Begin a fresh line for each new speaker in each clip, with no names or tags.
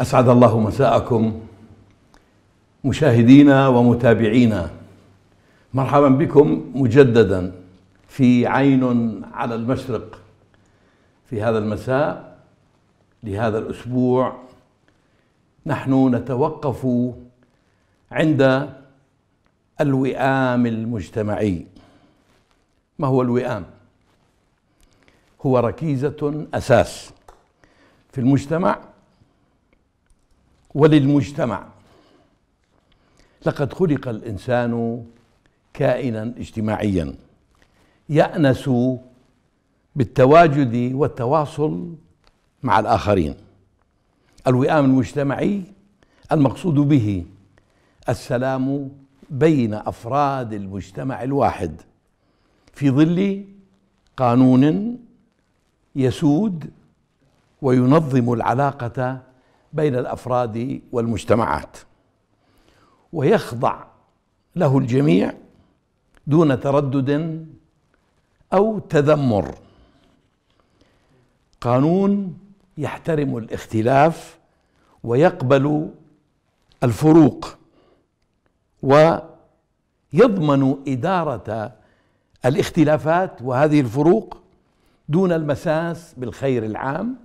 أسعد الله مساءكم مشاهدينا ومتابعينا مرحبا بكم مجددا في عين على المشرق في هذا المساء لهذا الأسبوع نحن نتوقف عند الوئام المجتمعي ما هو الوئام؟ هو ركيزة أساس في المجتمع وللمجتمع لقد خلق الانسان كائنا اجتماعيا يانس بالتواجد والتواصل مع الاخرين الوئام المجتمعي المقصود به السلام بين افراد المجتمع الواحد في ظل قانون يسود وينظم العلاقه بين الافراد والمجتمعات ويخضع له الجميع دون تردد او تذمر قانون يحترم الاختلاف ويقبل الفروق ويضمن اداره الاختلافات وهذه الفروق دون المساس بالخير العام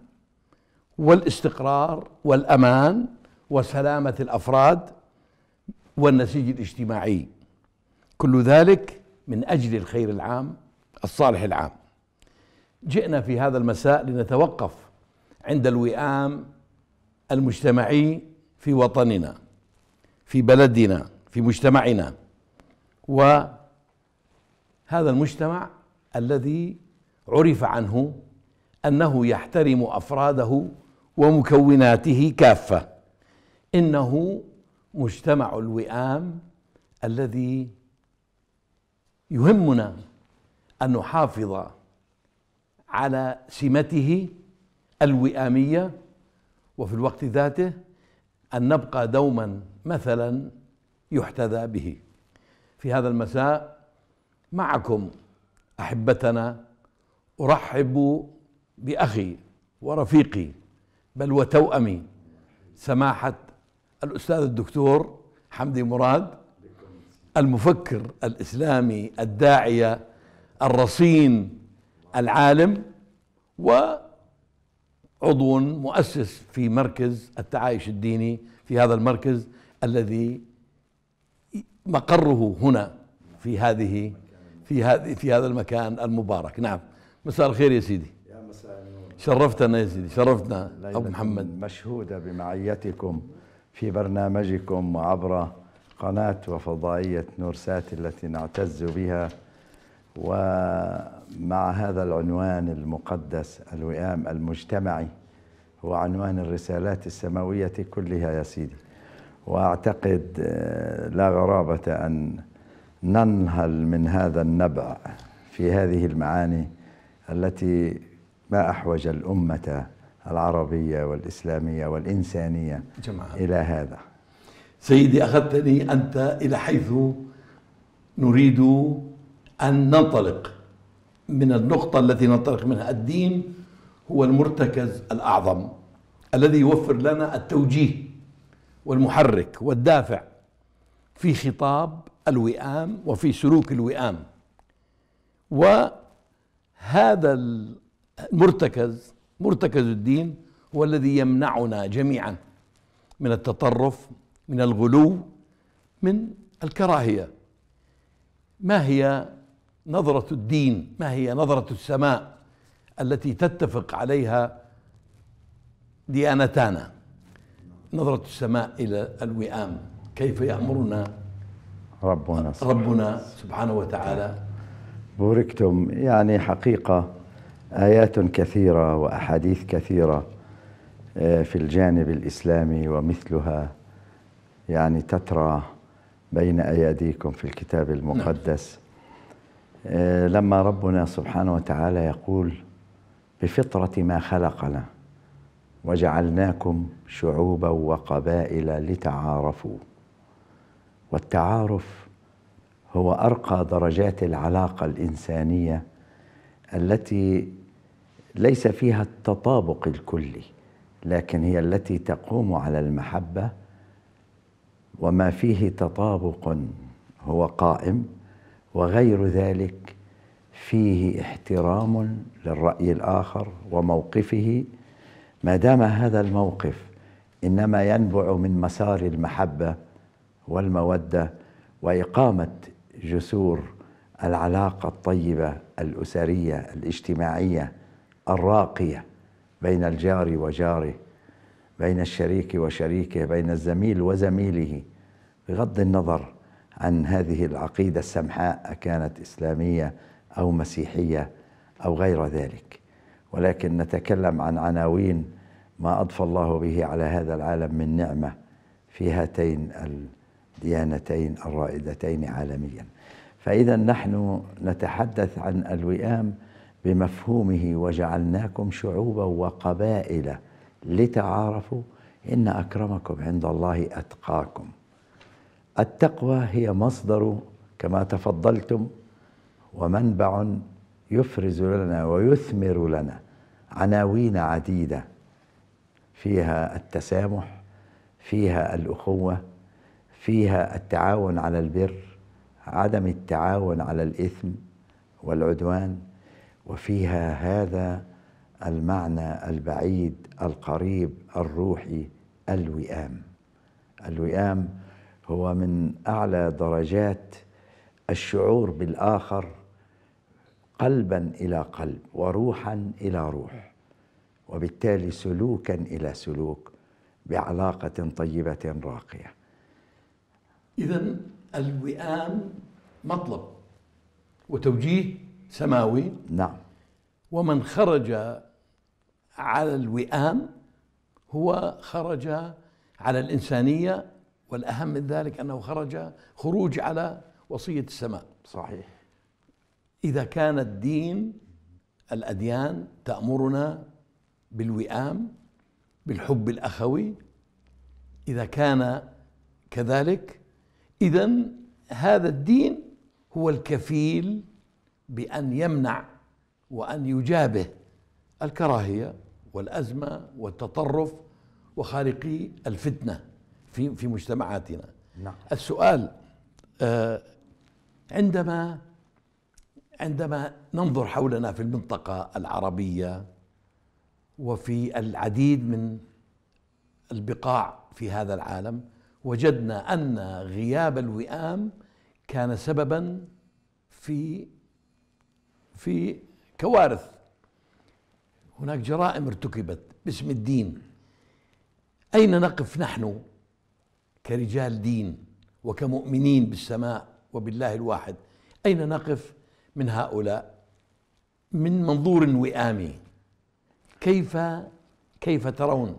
والاستقرار والامان وسلامه الافراد والنسيج الاجتماعي كل ذلك من اجل الخير العام الصالح العام جئنا في هذا المساء لنتوقف عند الوئام المجتمعي في وطننا في بلدنا في مجتمعنا وهذا المجتمع الذي عرف عنه انه يحترم افراده ومكوناته كافه انه مجتمع الوئام الذي يهمنا ان نحافظ على سمته الوئاميه وفي الوقت ذاته ان نبقى دوما مثلا يحتذى به في هذا المساء معكم احبتنا ارحب باخي ورفيقي بل وتوأمي سماحة الأستاذ الدكتور حمدي مراد المفكر الإسلامي الداعية الرصين العالم وعضو مؤسس في مركز التعايش الديني في هذا المركز الذي مقره هنا في هذه في هذه في هذا المكان المبارك نعم مساء الخير يا سيدي شرفتنا يا سيدي شرفتنا أبو محمد
مشهودة بمعيتكم في برنامجكم وعبر قناة وفضائية نورسات التي نعتز بها ومع هذا العنوان المقدس الوئام المجتمعي هو عنوان الرسالات السماوية كلها يا سيدي وأعتقد آه، لا غرابة أن ننهل من هذا النبع في هذه المعاني التي ما أحوج الأمة العربية والإسلامية والإنسانية جمعاً. إلى هذا
سيدي أخذتني أنت إلى حيث نريد أن ننطلق من النقطة التي ننطلق منها الدين هو المرتكز الأعظم الذي يوفر لنا التوجيه والمحرك والدافع في خطاب الوئام وفي سلوك الوئام وهذا مرتكز مرتكز الدين هو الذي يمنعنا جميعا من التطرف من الغلو من الكراهيه ما هي نظره الدين ما هي نظره السماء التي تتفق عليها ديانتانا نظره السماء الى الوئام كيف يامرنا ربنا ربنا سبحانه وتعالى
بوركتم يعني حقيقه آيات كثيرة وأحاديث كثيرة آه، في الجانب الإسلامي ومثلها يعني تترى بين أيديكم في الكتاب المقدس نعم. آه، لما ربنا سبحانه وتعالى يقول بفطرة ما خلقنا وجعلناكم شعوبا وقبائل لتعارفوا والتعارف هو أرقى درجات العلاقة الإنسانية التي ليس فيها التطابق الكلي لكن هي التي تقوم على المحبه وما فيه تطابق هو قائم وغير ذلك فيه احترام للراي الاخر وموقفه ما دام هذا الموقف انما ينبع من مسار المحبه والموده واقامه جسور العلاقه الطيبه الاسريه الاجتماعيه الراقية بين الجار وجاره بين الشريك وشريكه بين الزميل وزميله بغض النظر عن هذه العقيدة السمحاء كانت إسلامية أو مسيحية أو غير ذلك ولكن نتكلم عن عناوين ما أضفى الله به على هذا العالم من نعمة في هاتين الديانتين الرائدتين عالميا فإذا نحن نتحدث عن الوئام بمفهومه وجعلناكم شعوبا وقبائل لتعارفوا ان اكرمكم عند الله اتقاكم التقوى هي مصدر كما تفضلتم ومنبع يفرز لنا ويثمر لنا عناوين عديده فيها التسامح فيها الاخوه فيها التعاون على البر عدم التعاون على الاثم والعدوان وفيها هذا المعنى البعيد القريب الروحي الوئام الوئام هو من اعلى درجات الشعور بالاخر قلبا الى قلب وروحا الى روح وبالتالي سلوكا الى سلوك بعلاقه طيبه راقيه
اذا الوئام مطلب وتوجيه سماوي نعم ومن خرج على الوئام هو خرج على الإنسانية والأهم من ذلك أنه خرج خروج على وصية السماء صحيح إذا كان الدين الأديان تأمرنا بالوئام بالحب الأخوي إذا كان كذلك إذا هذا الدين هو الكفيل بأن يمنع وأن يجابه الكراهية والأزمة والتطرف وخالقي الفتنة في في مجتمعاتنا نعم. السؤال آه، عندما عندما ننظر حولنا في المنطقة العربية وفي العديد من البقاع في هذا العالم وجدنا أن غياب الوئام كان سببا في في كوارث هناك جرائم ارتكبت باسم الدين أين نقف نحن كرجال دين وكمؤمنين بالسماء وبالله الواحد أين نقف من هؤلاء من منظور وئامي كيف كيف ترون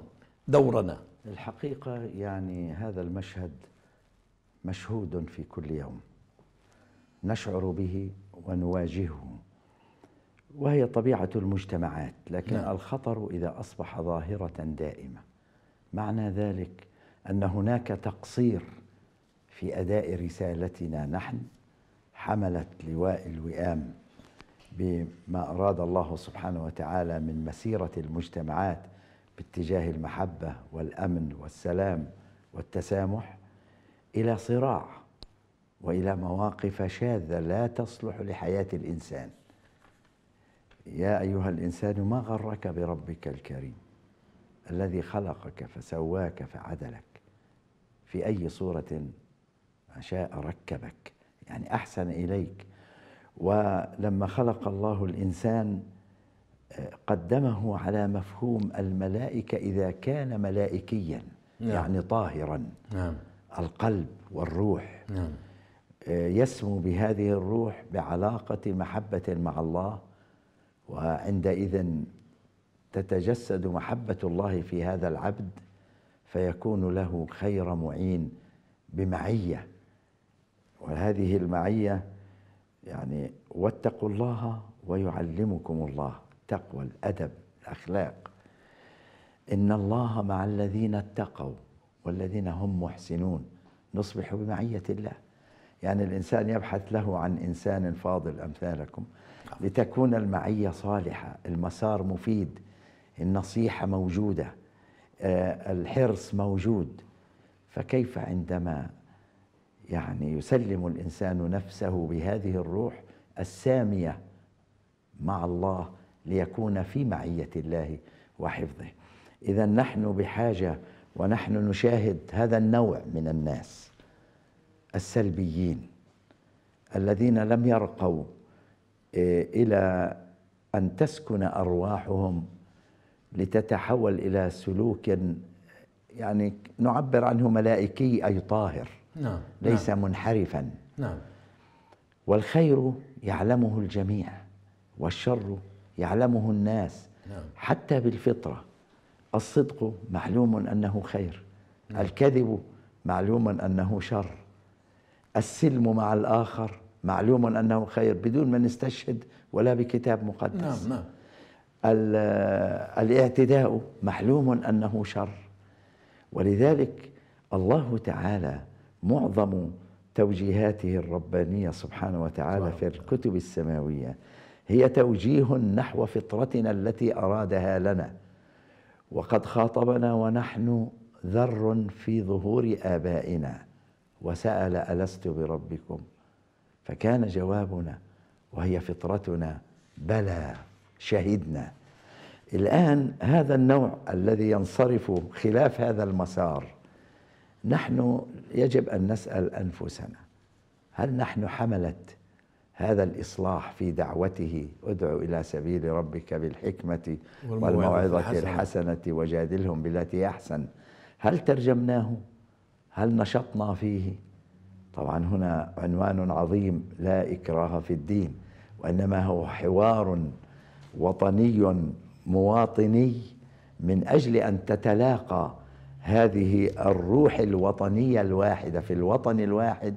دورنا الحقيقة
يعني هذا المشهد مشهود في كل يوم نشعر به ونواجهه وهي طبيعة المجتمعات لكن نعم. الخطر إذا أصبح ظاهرة دائمة معنى ذلك أن هناك تقصير في أداء رسالتنا نحن حملت لواء الوئام بما أراد الله سبحانه وتعالى من مسيرة المجتمعات باتجاه المحبة والأمن والسلام والتسامح إلى صراع وإلى مواقف شاذة لا تصلح لحياة الإنسان يا أيها الإنسان ما غرك بربك الكريم الذي خلقك فسواك فعدلك في أي صورة شاء ركبك يعني أحسن إليك ولما خلق الله الإنسان آه، قدمه على مفهوم الملائكة إذا كان ملائكيا نعم. يعني طاهرا نعم. القلب والروح نعم. آه، يسمو بهذه الروح بعلاقة محبة مع الله وعندئذ تتجسد محبة الله في هذا العبد فيكون له خير معين بمعية وهذه المعية يعني واتقوا الله ويعلمكم الله التقوى الأدب الأخلاق إن الله مع الذين اتقوا والذين هم محسنون نصبح بمعية الله يعني الإنسان يبحث له عن إنسان فاضل أمثالكم لتكون المعية صالحة المسار مفيد النصيحة موجودة آه، الحرص موجود فكيف عندما يعني يسلم الإنسان نفسه بهذه الروح السامية مع الله ليكون في معية الله وحفظه إذا نحن بحاجة ونحن نشاهد هذا النوع من الناس السلبيين الذين لم يرقوا إيه، الى ان تسكن ارواحهم لتتحول الى سلوك يعني نعبر عنه ملائكي اي طاهر نعم ليس نعم منحرفا نعم والخير يعلمه الجميع والشر يعلمه الناس نعم حتى بالفطره الصدق معلوم انه خير نعم الكذب معلوم انه شر السلم مع الاخر معلوم أنه خير بدون ما نستشهد ولا بكتاب مقدس نعم نعم الاعتداء معلوم أنه شر ولذلك الله تعالى معظم توجيهاته الربانية سبحانه وتعالى في الكتب السماوية هي توجيه نحو فطرتنا التي أرادها لنا وقد خاطبنا ونحن ذر في ظهور آبائنا وسأل ألست بربكم فكان جوابنا وهي فطرتنا بلى شهدنا الآن هذا النوع الذي ينصرف خلاف هذا المسار نحن يجب أن نسأل أنفسنا هل نحن حملة هذا الإصلاح في دعوته ادعو إلى سبيل ربك بالحكمة والموعظة الحسنة وجادلهم بالتي أحسن هل ترجمناه؟ هل نشطنا فيه؟ طبعا هنا عنوان عظيم لا إكراه في الدين وإنما هو حوار وطني مواطني من أجل أن تتلاقى هذه الروح الوطنية الواحدة في الوطن الواحد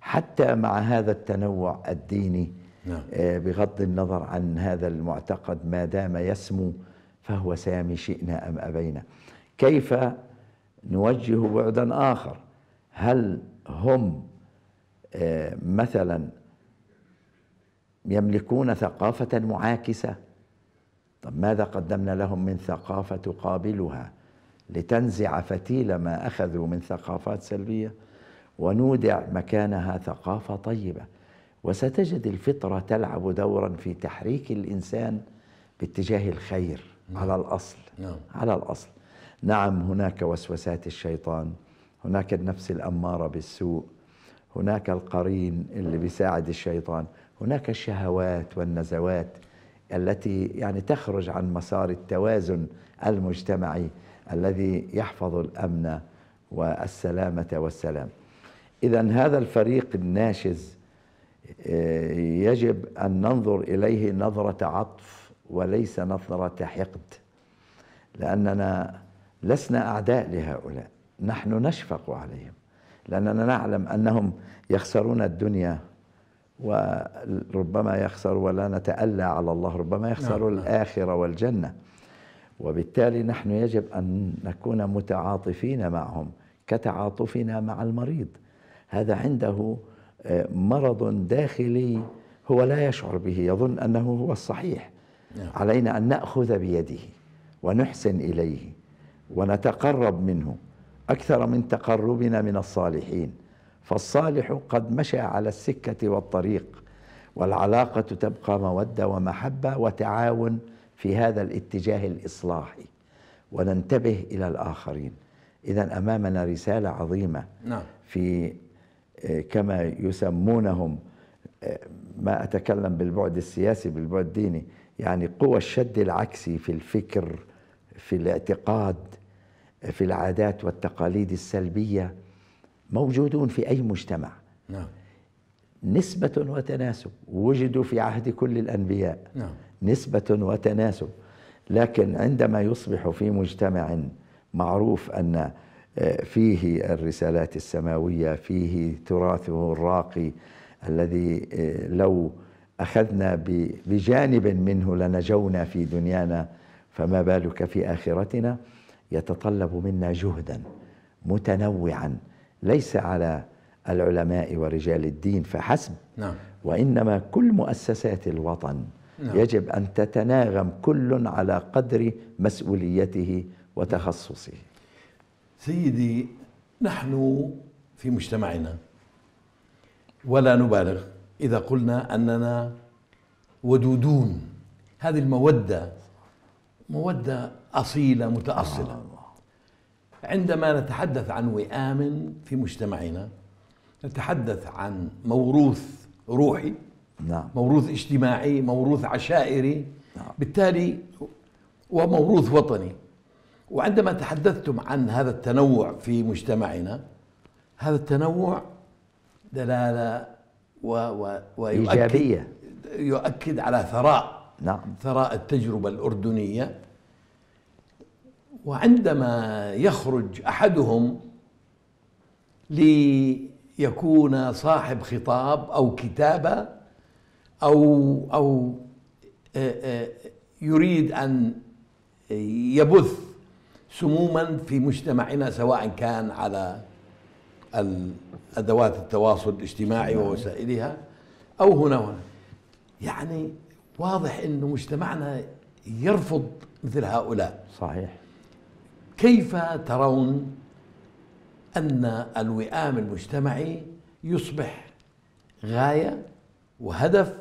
حتى مع هذا التنوع الديني نعم. آه، بغض النظر عن هذا المعتقد ما دام يسمو فهو سامي شئنا أم أبينا كيف نوجه بعدا آخر هل هم آه، مثلا يملكون ثقافة معاكسة طب ماذا قدمنا لهم من ثقافة تقابلها لتنزع فتيل ما أخذوا من ثقافات سلبية ونودع مكانها ثقافة طيبة وستجد الفطرة تلعب دورا في تحريك الإنسان باتجاه الخير نعم. على الأصل نعم. على الأصل نعم هناك وسوسات الشيطان هناك النفس الأمارة بالسوء هناك القرين اللي بيساعد الشيطان هناك الشهوات والنزوات التي يعني تخرج عن مسار التوازن المجتمعي الذي يحفظ الامن والسلامه والسلام. اذا هذا الفريق الناشز آه، يجب ان ننظر اليه نظره عطف وليس نظره حقد لاننا لسنا اعداء لهؤلاء نحن نشفق عليهم لأننا نعلم أنهم يخسرون الدنيا وربما يخسر ولا نتألى على الله ربما يخسروا نعم،, نعم. الآخرة والجنة وبالتالي نحن يجب أن نكون متعاطفين معهم كتعاطفنا مع المريض هذا عنده آه، مرض داخلي هو لا يشعر به يظن أنه هو الصحيح نعم. علينا أن نأخذ بيده ونحسن إليه ونتقرب منه أكثر من تقربنا من الصالحين فالصالح قد مشى على السكة والطريق والعلاقة تبقى مودة ومحبة وتعاون في هذا الاتجاه الإصلاحي وننتبه إلى الآخرين إذا أمامنا رسالة عظيمة نعم. في آه، كما يسمونهم آه، ما أتكلم بالبعد السياسي بالبعد الديني يعني قوى الشد العكسي في الفكر في الاعتقاد في العادات والتقاليد السلبية موجودون في أي مجتمع نعم. نسبة وتناسب وجدوا في عهد كل الأنبياء نعم. نسبة وتناسب لكن عندما يصبح في مجتمع معروف أن آه، فيه الرسالات السماوية فيه تراثه الراقي الذي آه، لو أخذنا بجانب منه لنجونا في دنيانا فما بالك في آخرتنا يتطلب منا جهدا متنوعا ليس على العلماء ورجال الدين فحسب نعم. وإنما كل مؤسسات الوطن نعم. يجب أن تتناغم كل على قدر مسؤوليته وتخصصه
سيدي نحن في مجتمعنا ولا نبالغ إذا قلنا أننا ودودون هذه المودة مودة أصيلة متأصلة عندما نتحدث عن وئام في مجتمعنا نتحدث عن موروث روحي نعم. موروث اجتماعي موروث عشائري نعم. بالتالي وموروث وطني وعندما تحدثتم عن هذا التنوع في مجتمعنا هذا التنوع دلالة و و ويؤكد إيجابية يؤكد على ثراء نعم ثراء التجربة الأردنية وعندما يخرج احدهم ليكون صاحب خطاب او كتابه او او آه، آه، يريد ان يبث سموما في مجتمعنا سواء كان على ادوات التواصل الاجتماعي ووسائلها او هنا وهنا يعني واضح انه مجتمعنا يرفض مثل هؤلاء صحيح كيف ترون أن الوئام المجتمعي يصبح غاية وهدف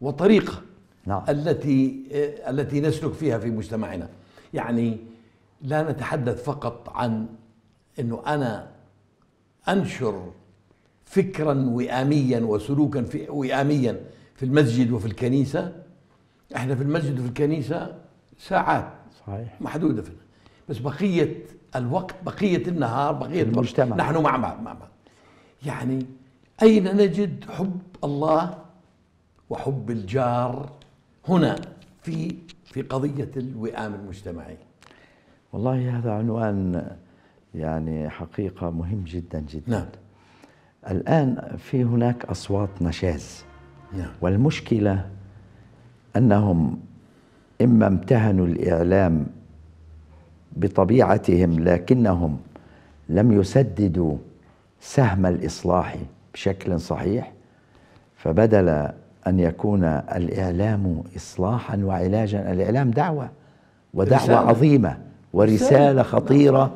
وطريقة نعم. التي التي نسلك فيها في مجتمعنا يعني لا نتحدث فقط عن انه انا انشر فكرا وئاميا وسلوكا في وئاميا في المسجد وفي الكنيسه احنا في المسجد وفي الكنيسه ساعات صحيح محدوده فينا بس بقية الوقت بقية النهار بقية المجتمع نحن مع بعض مع بعض يعني أين نجد حب الله وحب الجار هنا في في قضية الوئام المجتمعي
والله هذا عنوان يعني حقيقة مهم جدا جدا نعم. الآن في هناك أصوات نشاز نعم. والمشكلة أنهم إما امتهنوا الإعلام بطبيعتهم لكنهم لم يسددوا سهم الاصلاح بشكل صحيح فبدل ان يكون الاعلام اصلاحا وعلاجا الاعلام دعوه
ودعوه رسالة. عظيمه
ورساله خطيره نعم.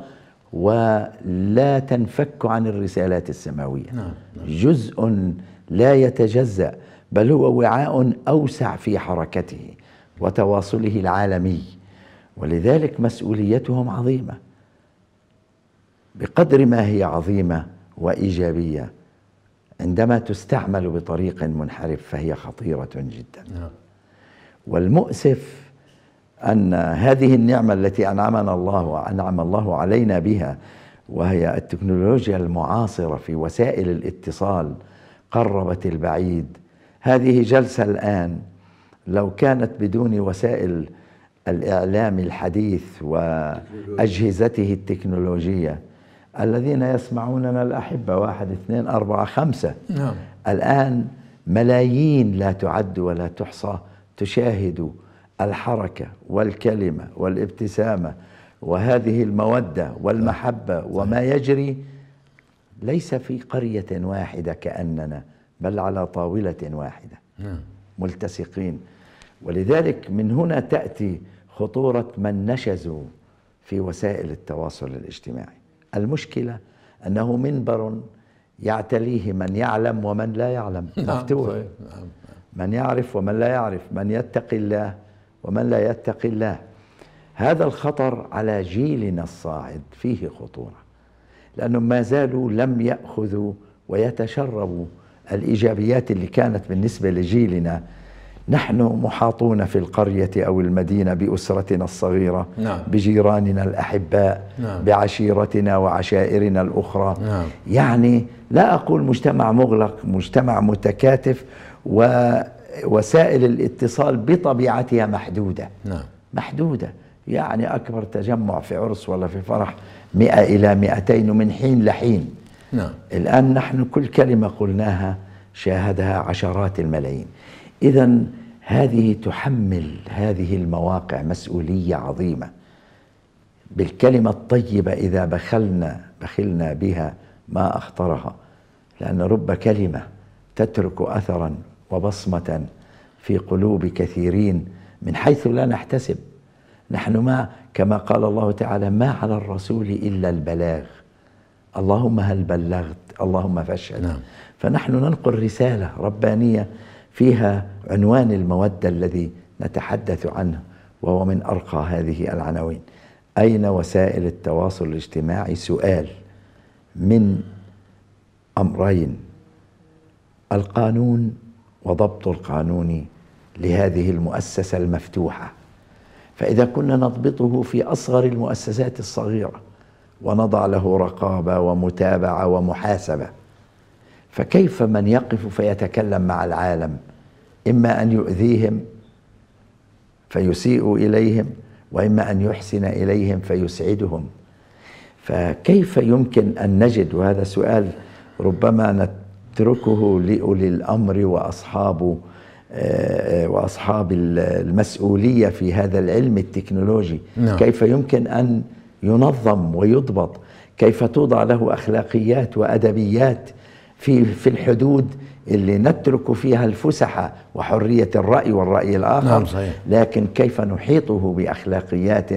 ولا تنفك عن الرسالات السماويه نعم. نعم. جزء لا يتجزا بل هو وعاء اوسع في حركته وتواصله العالمي ولذلك مسؤوليتهم عظيمه بقدر ما هي عظيمه وايجابيه عندما تستعمل بطريق منحرف فهي خطيره جدا نعم. والمؤسف ان هذه النعمه التي انعمنا الله انعم الله علينا بها وهي التكنولوجيا المعاصره في وسائل الاتصال قربت البعيد هذه جلسه الان لو كانت بدون وسائل الإعلام الحديث وأجهزته التكنولوجية الذين يسمعوننا الأحبة واحد اثنين أربعة خمسة نعم. الآن ملايين لا تعد ولا تحصى تشاهد الحركة والكلمة والابتسامة وهذه المودة والمحبة وما يجري ليس في قرية واحدة كأننا بل على طاولة واحدة نعم. ملتصقين ولذلك من هنا تأتي خطورة من نشزوا في وسائل التواصل الاجتماعي المشكلة أنه منبر يعتليه من يعلم ومن لا يعلم نعم، مفتوح نعم، نعم. من يعرف ومن لا يعرف من يتقي الله ومن لا يتقي الله هذا الخطر على جيلنا الصاعد فيه خطورة لأنهم ما زالوا لم يأخذوا ويتشربوا الإيجابيات اللي كانت بالنسبة لجيلنا نحن محاطون في القرية أو المدينة بأسرتنا الصغيرة نعم. بجيراننا الأحباء نعم. بعشيرتنا وعشائرنا الأخرى نعم. يعني لا أقول مجتمع مغلق مجتمع متكاتف ووسائل الاتصال بطبيعتها محدودة نعم. محدودة يعني أكبر تجمع في عرس ولا في فرح 100 إلى 200 ومن حين لحين نعم. الآن نحن كل كلمة قلناها شاهدها عشرات الملايين إذا هذه تحمل هذه المواقع مسؤولية عظيمة بالكلمة الطيبة إذا بخلنا بخلنا بها ما أخطرها لأن رب كلمة تترك أثرا وبصمة في قلوب كثيرين من حيث لا نحتسب نحن ما كما قال الله تعالى ما على الرسول إلا البلاغ اللهم هل بلغت اللهم فاشهد نعم. فنحن ننقل رسالة ربانية فيها عنوان المودة الذي نتحدث عنه وهو من أرقى هذه العناوين أين وسائل التواصل الاجتماعي سؤال من أمرين القانون وضبط القانون لهذه المؤسسة المفتوحة فإذا كنا نضبطه في أصغر المؤسسات الصغيرة ونضع له رقابة ومتابعة ومحاسبة فكيف من يقف فيتكلم مع العالم اما ان يؤذيهم فيسيء اليهم واما ان يحسن اليهم فيسعدهم فكيف يمكن ان نجد وهذا سؤال ربما نتركه لاولي الامر واصحاب آه، واصحاب المسؤوليه في هذا العلم التكنولوجي نعم. كيف يمكن ان ينظم ويضبط كيف توضع له اخلاقيات وادبيات في في الحدود اللي نترك فيها الفسحة وحرية الرأي والرأي الآخر نعم صحيح. لكن كيف نحيطه بأخلاقيات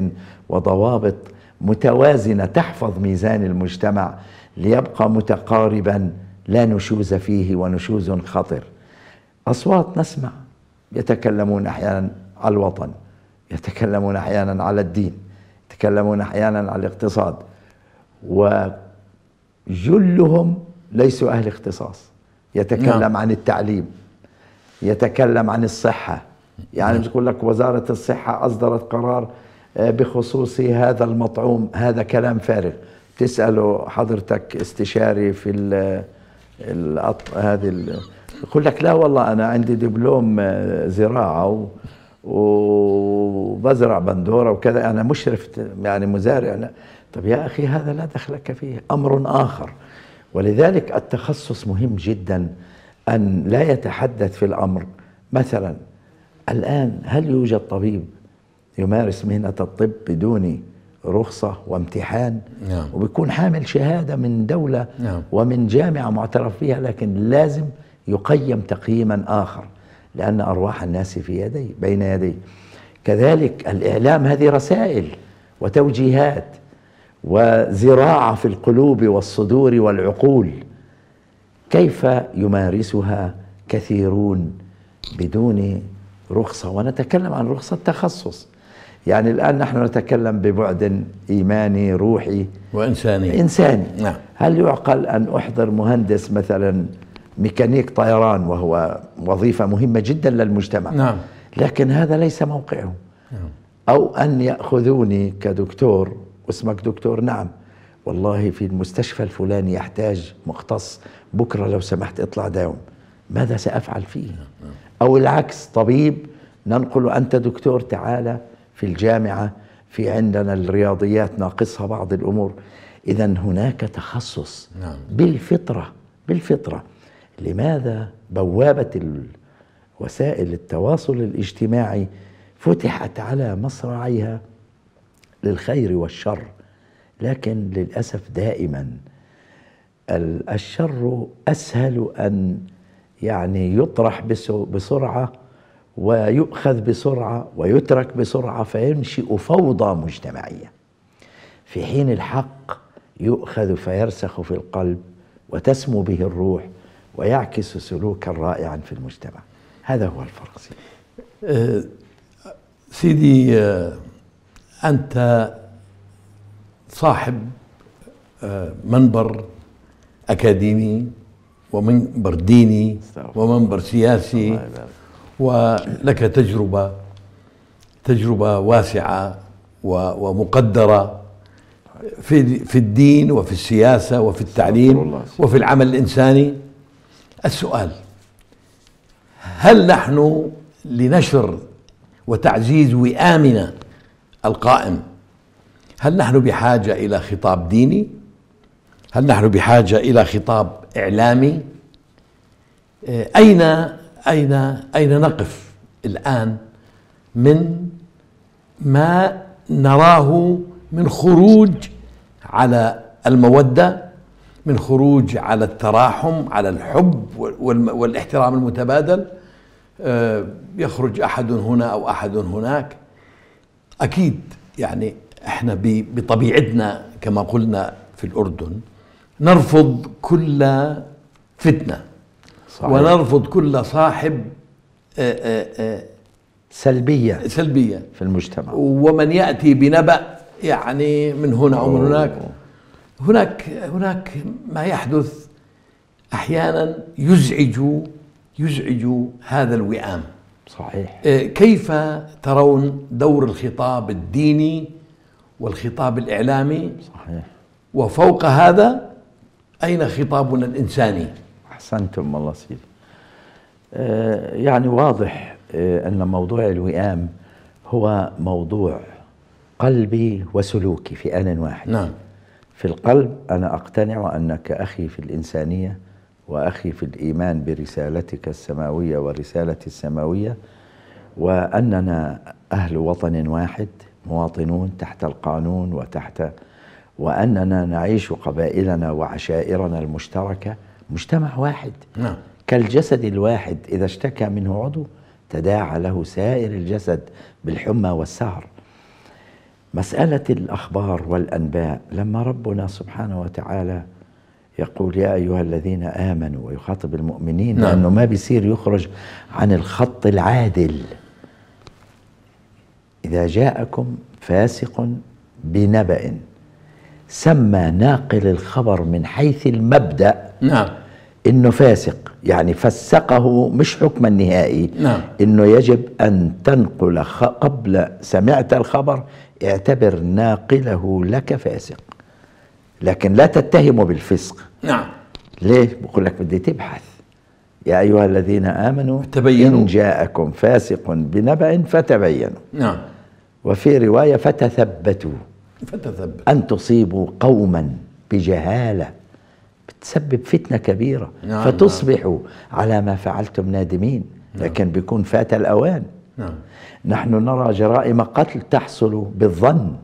وضوابط متوازنة تحفظ ميزان المجتمع ليبقى متقاربا لا نشوز فيه ونشوز خطر أصوات نسمع يتكلمون أحيانا على الوطن يتكلمون أحيانا على الدين يتكلمون أحيانا على الاقتصاد وجلهم ليسوا أهل اختصاص يتكلم نعم. عن التعليم يتكلم عن الصحة يعني بتقول نعم. لك وزارة الصحة أصدرت قرار آه، بخصوص هذا المطعوم هذا كلام فارغ تسأله حضرتك استشاري في ال هذه ال... يقول لك لا والله أنا عندي دبلوم آه، زراعة و... وبزرع بندورة وكذا أنا مشرف يعني مزارع لا. طب يا أخي هذا لا دخلك فيه أمر آخر ولذلك التخصص مهم جدا أن لا يتحدث في الأمر مثلا الآن هل يوجد طبيب يمارس مهنة الطب بدون رخصة وامتحان نعم. وبيكون حامل شهادة من دولة نعم. ومن جامعة معترف فيها لكن لازم يقيم تقييما آخر لأن أرواح الناس في يدي بين يدي كذلك الإعلام هذه رسائل وتوجيهات وزراعه في القلوب والصدور والعقول كيف يمارسها كثيرون بدون رخصه ونتكلم عن رخصه تخصص يعني الان نحن نتكلم ببعد ايماني روحي
وانساني انساني نعم.
هل يعقل ان احضر مهندس مثلا ميكانيك طيران وهو وظيفه مهمه جدا للمجتمع نعم لكن هذا ليس موقعه نعم. او ان ياخذوني كدكتور واسمك دكتور نعم والله في المستشفى الفلاني يحتاج مختص بكرة لو سمحت اطلع داوم ماذا سأفعل فيه نعم، نعم. أو العكس طبيب ننقل أنت دكتور تعالى في الجامعة في عندنا الرياضيات ناقصها بعض الأمور إذا هناك تخصص نعم. بالفطرة بالفطرة لماذا بوابة وسائل التواصل الاجتماعي فتحت على مصراعيها للخير والشر لكن للاسف دائما الشر اسهل ان يعني يطرح بسرعه ويؤخذ بسرعه ويترك بسرعه فينشئ فوضى مجتمعيه في حين الحق يؤخذ فيرسخ في القلب وتسمو به الروح ويعكس سلوكا رائعا في المجتمع
هذا هو الفرق سيدي, أه، سيدي أه، أنت صاحب آه، منبر أكاديمي ومنبر ديني ومنبر سياسي ولك تجربة تجربة واسعة ومقدرة في في الدين وفي السياسة وفي التعليم وفي العمل الإنساني السؤال هل نحن لنشر وتعزيز وئامنا القائم هل نحن بحاجه الى خطاب ديني هل نحن بحاجه الى خطاب اعلامي آه، اين اين اين نقف الان من ما نراه من خروج على الموده من خروج على التراحم على الحب والاحترام المتبادل آه، يخرج احد هنا او احد هناك اكيد يعني احنا بطبيعتنا كما قلنا في الاردن نرفض كل فتنه صحيح. ونرفض كل صاحب آآ آه، آآ آه، آه، سلبيه سلبيه في المجتمع ومن ياتي بنبأ يعني من هنا او من هناك هناك هناك ما يحدث احيانا يزعج يزعج هذا الوئام صحيح آه، كيف ترون دور الخطاب الديني والخطاب الإعلامي صحيح وفوق هذا أين خطابنا الإنساني
أحسنتم والله سيدي آه، يعني واضح آه، أن موضوع الوئام هو موضوع قلبي وسلوكي في آن واحد نعم في القلب أنا أقتنع أنك أخي في الإنسانية واخي في الايمان برسالتك السماويه ورسالتي السماويه واننا اهل وطن واحد مواطنون تحت القانون وتحت واننا نعيش قبائلنا وعشائرنا المشتركه مجتمع واحد نعم. كالجسد الواحد اذا اشتكى منه عضو تداعى له سائر الجسد بالحمى والسهر مساله الاخبار والانباء لما ربنا سبحانه وتعالى يقول يا أيها الذين آمنوا ويخاطب المؤمنين نعم. لأنه ما بيصير يخرج عن الخط العادل إذا جاءكم فاسق بنبأ سمى ناقل الخبر من حيث المبدأ نعم إنه فاسق يعني فسقه مش حكما نهائي نعم إنه يجب أن تنقل قبل سمعت الخبر اعتبر ناقله لك فاسق لكن لا تتهموا بالفسق نعم ليه بقول لك بدي تبحث يا أيها الذين
آمنوا تبينوا إن
جاءكم فاسق بنبأ فتبينوا نعم وفي رواية فتثبتوا
فتثبت
أن تصيبوا قوما بجهالة بتسبب فتنة كبيرة نعم, نعم. فتصبحوا نعم. على ما فعلتم نادمين نعم لكن بيكون فات الأوان نعم نحن نرى جرائم قتل تحصل بالظن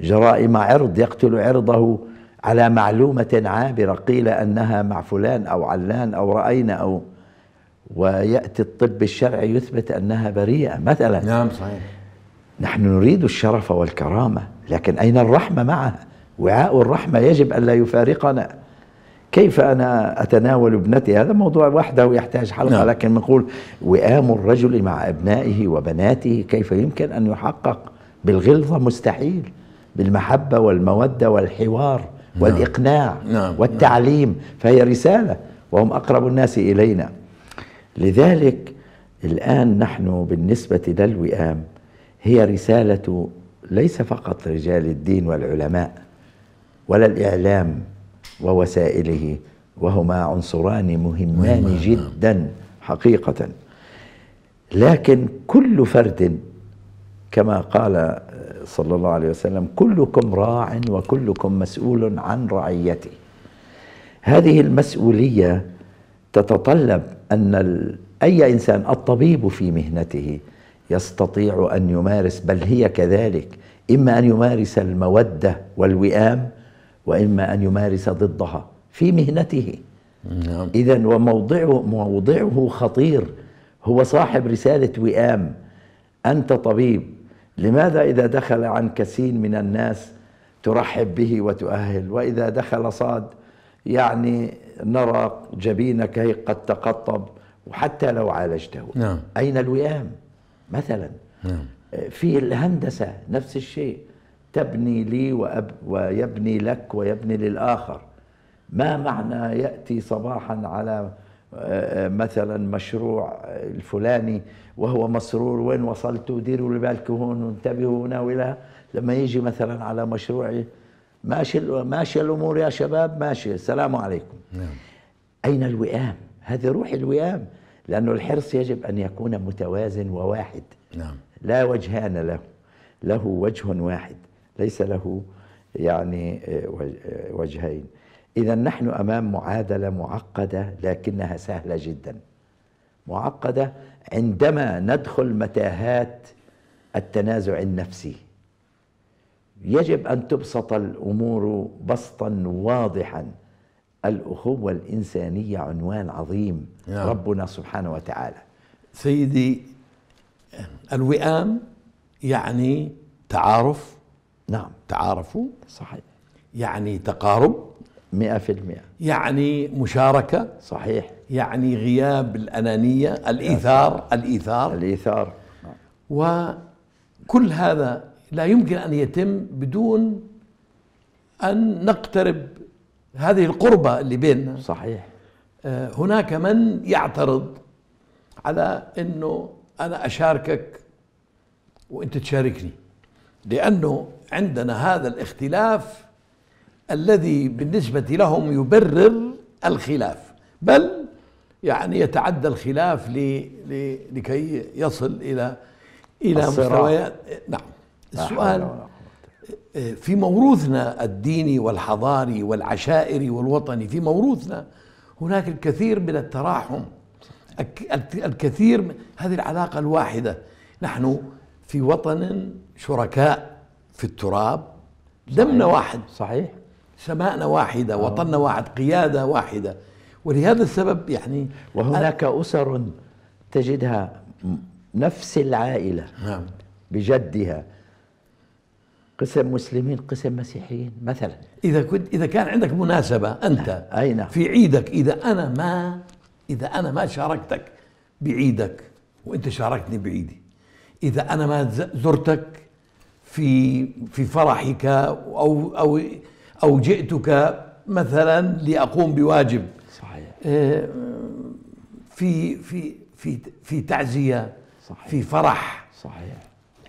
جرائم عرض يقتل عرضه على معلومة عابرة قيل أنها مع فلان أو علان أو رأينا أو ويأتي الطب الشرعي يثبت أنها بريئة مثلا نعم صحيح نحن نريد الشرف والكرامة لكن أين الرحمة معها وعاء الرحمة يجب أن لا يفارقنا كيف أنا أتناول ابنتي هذا موضوع وحده يحتاج حلقة نعم. لكن نقول وئام الرجل مع أبنائه وبناته كيف يمكن أن يحقق بالغلظة مستحيل بالمحبة والمودة والحوار نعم. والإقناع نعم. نعم. والتعليم نعم. فهي رسالة وهم أقرب الناس إلينا لذلك الآن نحن بالنسبة للوئام هي رسالة ليس فقط رجال الدين والعلماء ولا الإعلام ووسائله وهما عنصران مهمان جدا حقيقة لكن كل فرد كما قال صلى الله عليه وسلم كلكم راع وكلكم مسؤول عن رعيته هذه المسؤولية تتطلب أن أي إنسان الطبيب في مهنته يستطيع أن يمارس بل هي كذلك إما أن يمارس المودة والوئام وإما أن يمارس ضدها في مهنته نعم. إذا وموضعه موضعه خطير هو صاحب رسالة وئام أنت طبيب لماذا إذا دخل عن كسين من الناس ترحب به وتؤهل وإذا دخل صاد يعني نرى جبينك قد تقطب وحتى لو عالجته نعم. أين الوئام مثلا نعم. في الهندسة نفس الشيء تبني لي وأب ويبني لك ويبني للآخر ما معنى يأتي صباحا على آه، آه، مثلا مشروع الفلاني وهو مسرور وين وصلتوا ديروا اللي هون وانتبهوا هنا والى لما يجي مثلا على مشروعي ماشي ماشي الامور يا شباب ماشي السلام عليكم نعم. اين الوئام هذه روح الوئام لانه الحرص يجب ان يكون متوازن وواحد نعم. لا وجهان له له وجه واحد ليس له يعني وجهين اذا نحن امام معادله معقده لكنها سهله جدا معقده عندما ندخل متاهات التنازع النفسي يجب ان تبسط الامور بسطا واضحا الاخوه الانسانيه عنوان عظيم نعم. ربنا سبحانه
وتعالى سيدي الوئام يعني تعارف نعم تعارفوا صحيح يعني تقارب مئة في المئة يعني مشاركة صحيح يعني غياب الأنانية الإيثار الإيثار الإيثار وكل هذا لا يمكن أن يتم بدون أن نقترب هذه القربة اللي بيننا صحيح آه، هناك من يعترض على أنه أنا أشاركك وأنت تشاركني لأنه عندنا هذا الاختلاف الذي بالنسبة لهم يبرر الخلاف بل يعني يتعدى الخلاف لكي يصل إلى إلى مستويات نعم السؤال في موروثنا الديني والحضاري والعشائري والوطني في موروثنا هناك الكثير من التراحم الكثير هذه العلاقة الواحدة نحن في وطن شركاء في التراب دمنا واحد صحيح سماءنا واحدة وطننا واحد قيادة واحدة ولهذا السبب يعني وهناك أسر تجدها نفس العائلة نعم بجدها قسم مسلمين قسم مسيحيين مثلا إذا كنت إذا كان عندك مناسبة أنت نعم. أين في عيدك إذا أنا ما إذا أنا ما شاركتك بعيدك وأنت شاركتني بعيدي إذا أنا ما زرتك في في فرحك أو أو أو جئتك مثلا لأقوم بواجب صحيح آه، في في في في تعزية صحيح. في فرح صحيح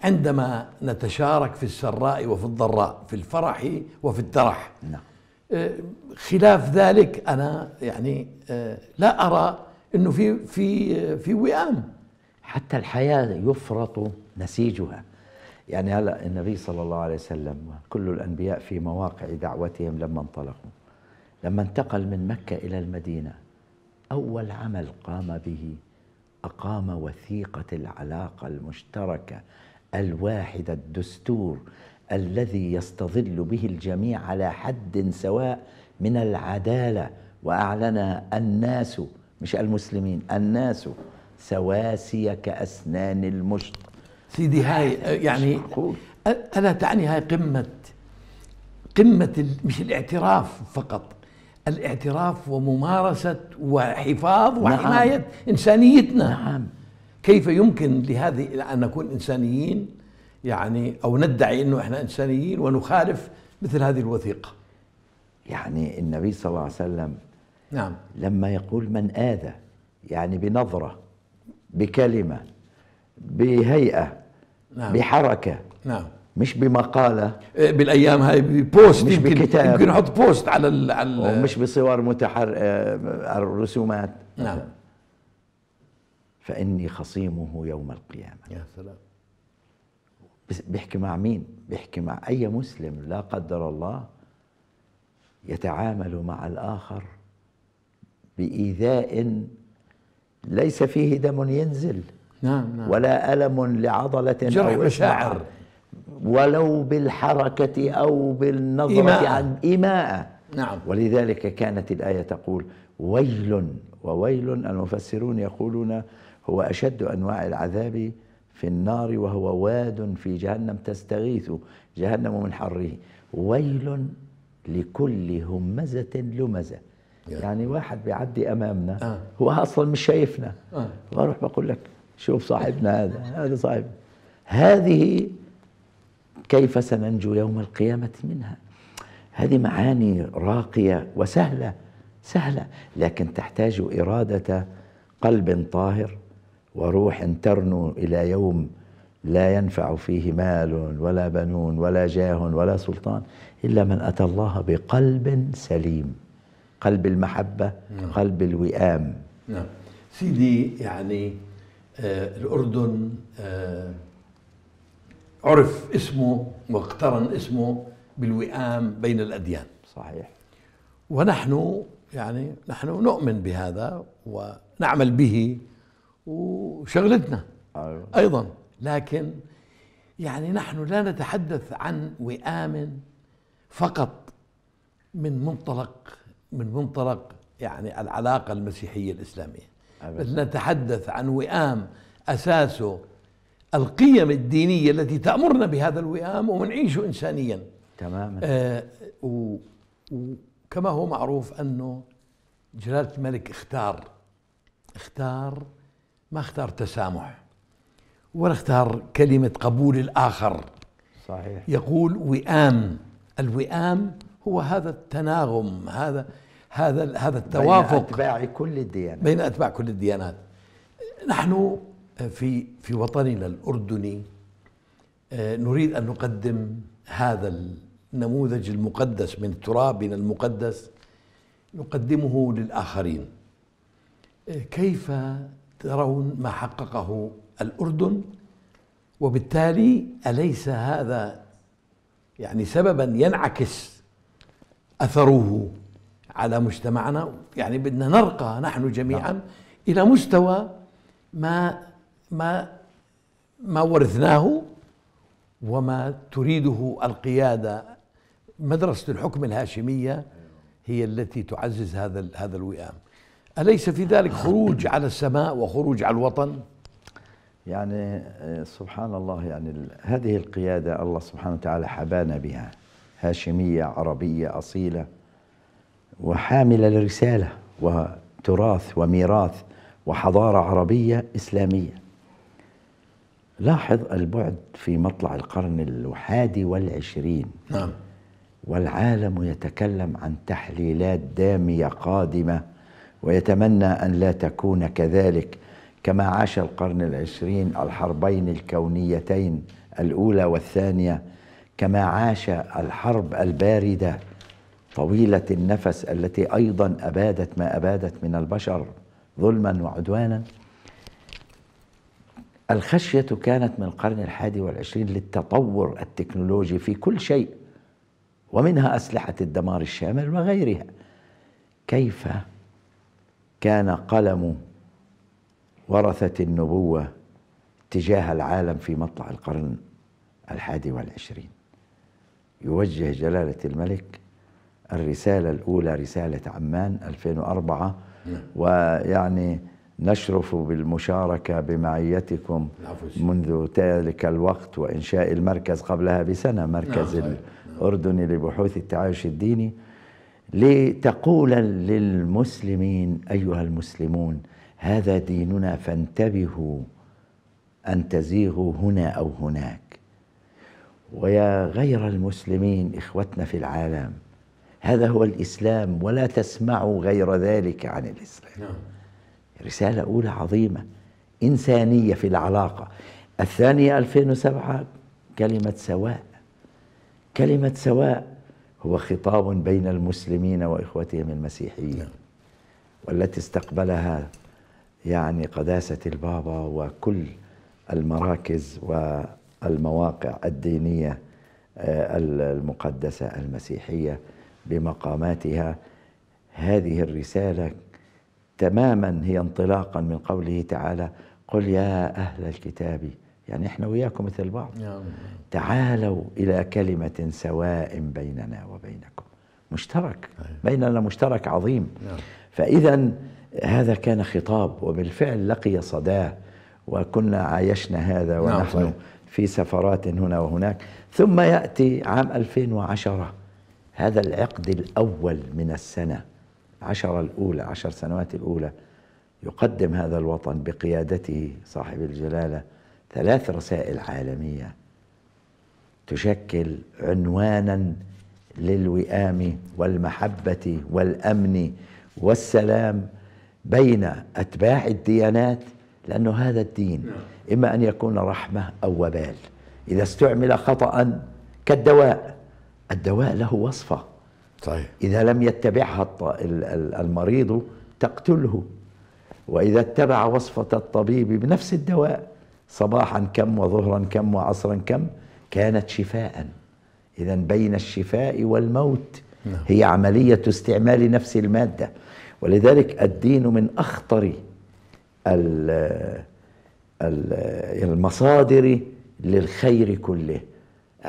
عندما نتشارك في السراء وفي الضراء في الفرح وفي الترح نعم آه، خلاف ذلك أنا يعني آه، لا أرى أنه في في في وئام حتى الحياة يفرط نسيجها يعني
هلا النبي صلى الله عليه وسلم كل الانبياء في مواقع دعوتهم لما انطلقوا لما انتقل من مكه الى المدينه اول عمل قام به اقام وثيقه العلاقه المشتركه الواحده الدستور الذي يستظل به الجميع على حد سواء من العداله واعلن الناس مش المسلمين الناس سواسية كأسنان المشط سيدي
هاي يعني ألا تعني هاي قمة قمة مش الاعتراف فقط الاعتراف وممارسة وحفاظ نعم. وحماية نعم. إنسانيتنا نعم. كيف يمكن لهذه أن نكون إنسانيين يعني أو ندعي أنه إحنا إنسانيين ونخالف مثل هذه الوثيقة يعني
النبي صلى الله عليه وسلم نعم لما يقول من آذى يعني بنظرة بكلمة بهيئه نعم. بحركه
نعم
مش بمقاله إيه، بالايام هاي ببوست مش يمكن بكتاب يمكن نحط بوست على ال على
ال ومش بصور متحر آه، آه، الرسومات نعم فاني خصيمه يوم القيامه يا سلام بيحكي مع مين؟ بيحكي مع اي مسلم لا قدر الله يتعامل مع الاخر بايذاء ليس فيه دم ينزل نعم نعم ولا ألم لعضلة جرح أو مشاعر ولو بالحركة أو بالنظرة إيماء. عن إيماءة نعم ولذلك كانت الآية تقول ويل وويل المفسرون يقولون هو أشد أنواع العذاب في النار وهو واد في جهنم تستغيث جهنم من حره ويل لكل همزة لمزة يعني واحد بيعدي أمامنا آه. هو أصلا مش شايفنا آه. بروح بقول لك شوف صاحبنا هذا هذا صاحب هذه كيف سننجو يوم القيامة منها هذه معاني راقية وسهلة سهلة لكن تحتاج إرادة قلب طاهر وروح ترنو إلى يوم لا ينفع فيه مال ولا بنون ولا جاه ولا سلطان إلا من أتى الله بقلب سليم قلب المحبة نعم. قلب الوئام
نعم سيدي يعني آه، الأردن آه، عرف اسمه واقترن اسمه بالوئام بين الأديان صحيح ونحن يعني نحن نؤمن بهذا ونعمل به وشغلتنا أيوة. أيضا لكن يعني نحن لا نتحدث عن وئام فقط من منطلق من منطلق يعني العلاقة المسيحية الإسلامية أبدا. نتحدث عن وئام أساسه القيم الدينية التي تأمرنا بهذا الوئام ونعيشه إنسانيا تماما آه وكما هو معروف أنه جلالة الملك اختار اختار ما اختار تسامح ولا اختار كلمة قبول الآخر صحيح يقول وئام الوئام هو هذا التناغم هذا هذا هذا التوافق بين اتباع كل الديانات بين اتباع كل الديانات نحن آه، في في وطننا الاردني آه، نريد ان نقدم هذا النموذج المقدس من ترابنا المقدس نقدمه للاخرين آه، كيف ترون ما حققه الاردن وبالتالي اليس هذا يعني سببا ينعكس اثره على مجتمعنا يعني بدنا نرقى نحن جميعا نعم. الى مستوى ما ما ما ورثناه وما تريده القياده مدرسه الحكم الهاشميه هي التي تعزز هذا هذا الوئام اليس في ذلك نعم. خروج على السماء وخروج على الوطن يعني آه، سبحان الله يعني هذه القياده
الله سبحانه وتعالى حبانا بها هاشميه عربيه اصيله وحاملة لرسالة وتراث وميراث وحضارة عربية إسلامية لاحظ البعد في مطلع القرن الحادي والعشرين نعم والعالم يتكلم عن تحليلات دامية قادمة ويتمنى أن لا تكون كذلك كما عاش القرن العشرين الحربين الكونيتين الأولى والثانية كما عاش الحرب الباردة طويلة النفس التي أيضا أبادت ما أبادت من البشر ظلما وعدوانا الخشية كانت من القرن الحادي والعشرين للتطور التكنولوجي في كل شيء ومنها أسلحة الدمار الشامل وغيرها كيف كان قلم ورثة النبوة تجاه العالم في مطلع القرن الحادي والعشرين يوجه جلالة الملك الرسالة الأولى رسالة عمان 2004 نعم. ويعني نشرف بالمشاركة بمعيتكم منذ ذلك الوقت وإنشاء المركز قبلها بسنة مركز نعم، نعم. الأردني لبحوث التعايش الديني لتقول للمسلمين أيها المسلمون هذا ديننا فانتبهوا أن تزيغوا هنا أو هناك ويا غير المسلمين إخوتنا في العالم هذا هو الإسلام ولا تسمعوا غير ذلك عن الإسلام نعم. رسالة أولى عظيمة إنسانية في العلاقة الثانية 2007 كلمة سواء كلمة سواء هو خطاب بين المسلمين وإخوتهم المسيحيين نعم. والتي استقبلها يعني قداسة البابا وكل المراكز والمواقع الدينية آه، المقدسة المسيحية لمقاماتها هذه الرساله تماما هي انطلاقا من قوله تعالى قل يا اهل الكتاب يعني احنا وياكم مثل بعض تعالوا الى كلمه سواء بيننا وبينكم مشترك أيوة. بيننا مشترك عظيم فاذا هذا كان خطاب وبالفعل لقي صداه وكنا عايشنا هذا نعم، ونحن في سفرات هنا وهناك ثم ياتي عام 2010 هذا العقد الأول من السنة عشر الأولى عشر سنوات الأولى يقدم هذا الوطن بقيادته صاحب الجلالة ثلاث رسائل عالمية تشكل عنوانا للوئام والمحبة والأمن والسلام بين أتباع الديانات لأنه هذا الدين إما أن يكون رحمة أو وبال إذا استعمل خطأ كالدواء الدواء له وصفة صحيح إذا لم يتبعها المريض تقتله وإذا اتبع وصفة الطبيب بنفس الدواء صباحا كم وظهرا كم وعصرا كم كانت شفاء إذا بين الشفاء والموت نعم. هي عملية استعمال نفس المادة ولذلك الدين من أخطر المصادر للخير كله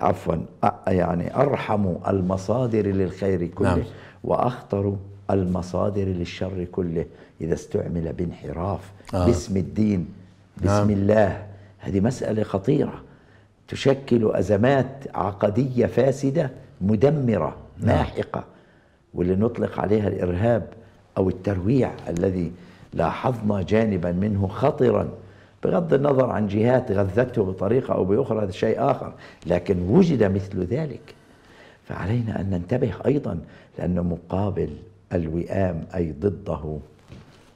عفوا يعني أرحم المصادر للخير كله نعم. وأخطر المصادر للشر كله إذا استعمل بانحراف آه. باسم الدين بسم نعم. الله هذه مسألة خطيرة تشكل أزمات عقدية فاسدة مدمرة نعم. واللي نطلق عليها الإرهاب أو الترويع الذي لاحظنا جانبا منه خطرا بغض النظر عن جهات غذته بطريقة أو بأخرى هذا شيء آخر لكن وجد مثل ذلك فعلينا أن ننتبه أيضا لأن مقابل الوئام أي ضده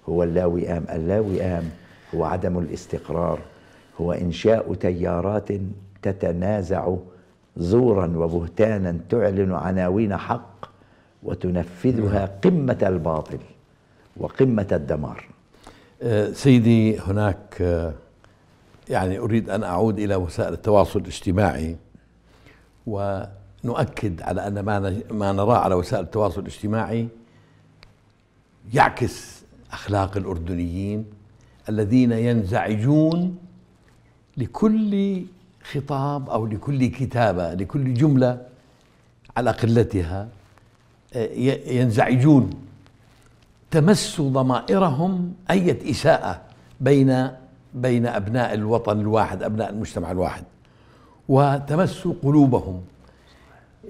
هو اللاوئام اللاوئام هو عدم الاستقرار هو إنشاء تيارات تتنازع زورا وبهتانا تعلن عناوين حق وتنفذها قمة الباطل وقمة الدمار
آه، سيدي هناك آه، يعني اريد ان اعود الى وسائل التواصل الاجتماعي ونؤكد على ان ما ما نراه على وسائل التواصل الاجتماعي يعكس اخلاق الاردنيين الذين ينزعجون لكل خطاب او لكل كتابه لكل جمله على قلتها آه، ينزعجون تمس ضمائرهم أية إساءة بين بين أبناء الوطن الواحد أبناء المجتمع الواحد وتمس قلوبهم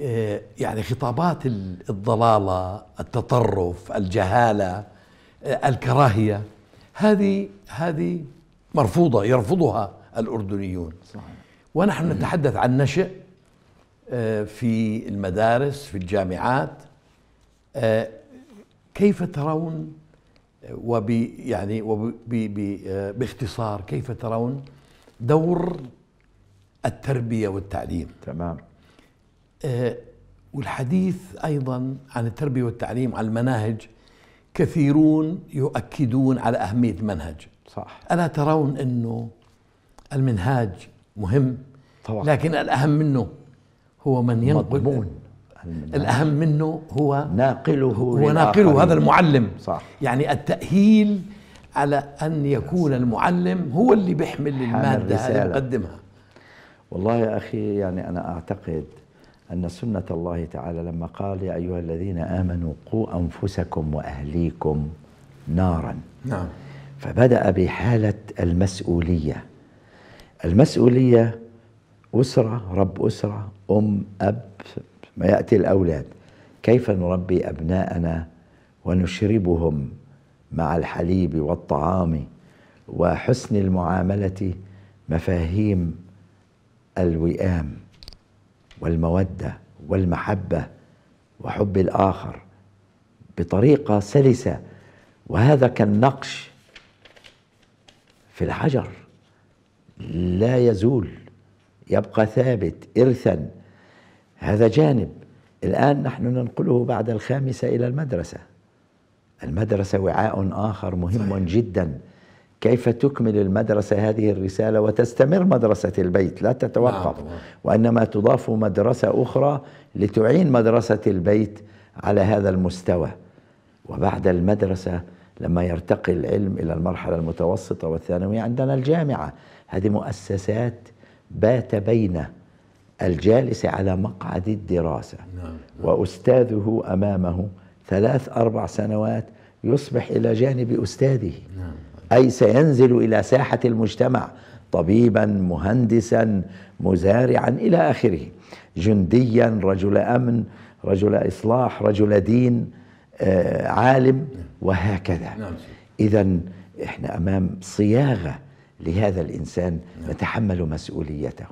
آه، يعني خطابات الضلالة التطرف الجهالة آه، الكراهية هذه هذه مرفوضة يرفضها الأردنيون صحيح. ونحن نتحدث عن نشأ آه، في المدارس في الجامعات كيف ترون وبي يعني وبي باختصار كيف ترون دور التربيه والتعليم تمام آه، والحديث ايضا عن التربيه والتعليم عن المناهج كثيرون يؤكدون على اهميه المنهج صح الا ترون انه المنهاج مهم طبعا. لكن الاهم منه هو من ينقل مضمون الأهم منه هو ناقله هو ناقله هذا المعلم صح يعني التأهيل على أن يكون المعلم هو اللي بيحمل المادة اللي بقدمها
والله يا أخي يعني أنا أعتقد أن سنة الله تعالى لما قال يا أيها الذين آمنوا قوا أنفسكم وأهليكم نارا نعم فبدأ بحالة المسؤولية المسؤولية أسرة رب أسرة أم أب ما يأتي الأولاد كيف نربي أبناءنا ونشربهم مع الحليب والطعام وحسن المعاملة مفاهيم الوئام والمودة والمحبة وحب الآخر بطريقة سلسة وهذا كالنقش في الحجر لا يزول يبقى ثابت إرثا هذا جانب الآن نحن ننقله بعد الخامسة إلى المدرسة المدرسة وعاء آخر مهم صحيح. جدا كيف تكمل المدرسة هذه الرسالة وتستمر مدرسة البيت لا تتوقف نعم. وإنما تضاف مدرسة أخرى لتعين مدرسة البيت على هذا المستوى وبعد المدرسة لما يرتقي العلم إلى المرحلة المتوسطة والثانوية عندنا الجامعة هذه مؤسسات بات بين الجالس على مقعد الدراسة نعم،, نعم. وأستاذه أمامه ثلاث أربع سنوات يصبح إلى جانب أستاذه نعم،, نعم. أي سينزل إلى ساحة المجتمع طبيبا مهندسا مزارعا إلى آخره جنديا رجل أمن رجل إصلاح رجل دين آه، عالم نعم. وهكذا إذا احنا أمام صياغة لهذا الإنسان نتحمل مسؤوليته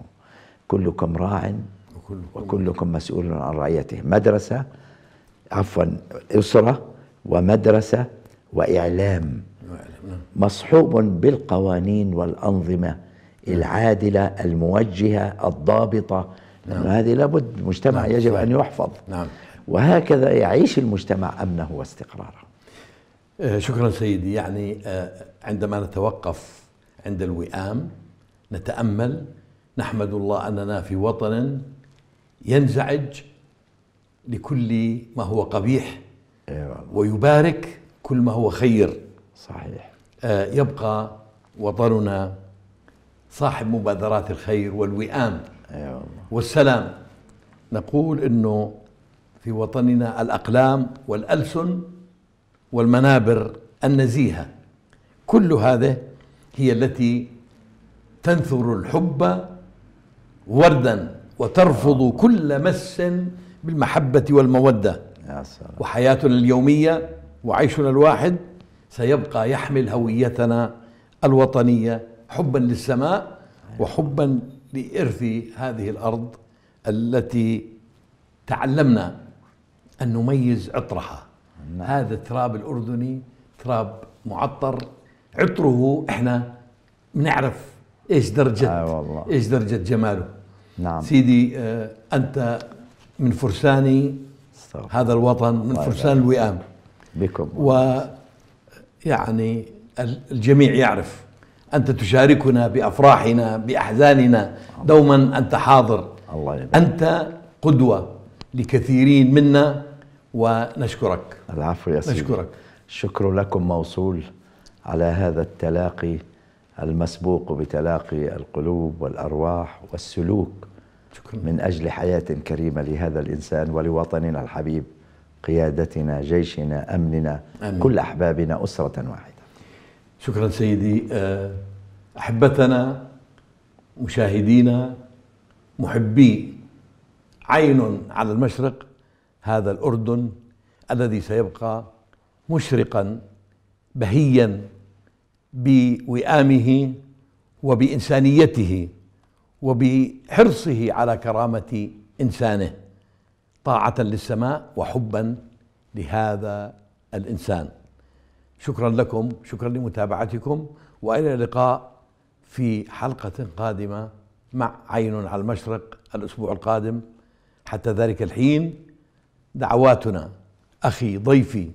كلكم راع وكلكم مسؤول عن رعيته مدرسة عفوا أسرة ومدرسة وإعلام مصحوب بالقوانين والأنظمة العادلة الموجهة الضابطة نعم. هذه لابد مجتمع نعم. يجب صحيح. أن يحفظ نعم. وهكذا يعيش المجتمع أمنه واستقراره
آه شكرا سيدي يعني آه عندما نتوقف عند الوئام نتأمل نحمد الله اننا في وطن ينزعج لكل ما هو قبيح أيوة ويبارك كل ما هو خير صحيح آه، يبقى وطننا صاحب مبادرات الخير والوئام أيوة والسلام نقول انه في وطننا الاقلام والالسن والمنابر النزيهه كل هذه هي التي تنثر الحب وردا وترفض كل مس بالمحبة والمودة يا سلام. وحياتنا اليومية وعيشنا الواحد سيبقى يحمل هويتنا الوطنية حبا للسماء وحبا لإرث هذه الأرض التي تعلمنا أن نميز عطرها نعم. هذا التراب الأردني تراب معطر عطره إحنا بنعرف إيش درجة آه، والله. إيش درجة جماله نعم سيدي آه، أنت من فرسان هذا الوطن من فرسان الوئام بكم ويعني الجميع يعرف أنت تشاركنا بأفراحنا بأحزاننا آه. دوما أنت حاضر الله يبقى. أنت قدوة لكثيرين منا ونشكرك العفو يا سيدي نشكرك
الشكر لكم موصول على هذا التلاقي المسبوق بتلاقي القلوب والأرواح والسلوك شكرا. من أجل حياة كريمة لهذا الإنسان ولوطننا الحبيب قيادتنا جيشنا أمننا أمين. كل أحبابنا أسرة واحدة
شكرا سيدي آه، أحبتنا مشاهدينا محبي عين على المشرق هذا الأردن الذي سيبقى مشرقا بهيا بوئامه وبإنسانيته وبحرصه على كرامه انسانه طاعه للسماء وحبا لهذا الانسان شكرا لكم شكرا لمتابعتكم والى اللقاء في حلقه قادمه مع عين على المشرق الاسبوع القادم حتى ذلك الحين دعواتنا اخي ضيفي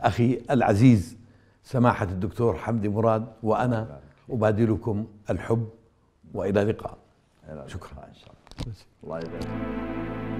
اخي العزيز سماحه الدكتور حمدي مراد وانا ابادلكم الحب والى اللقاء شكرا ان شاء
الله الله يبارك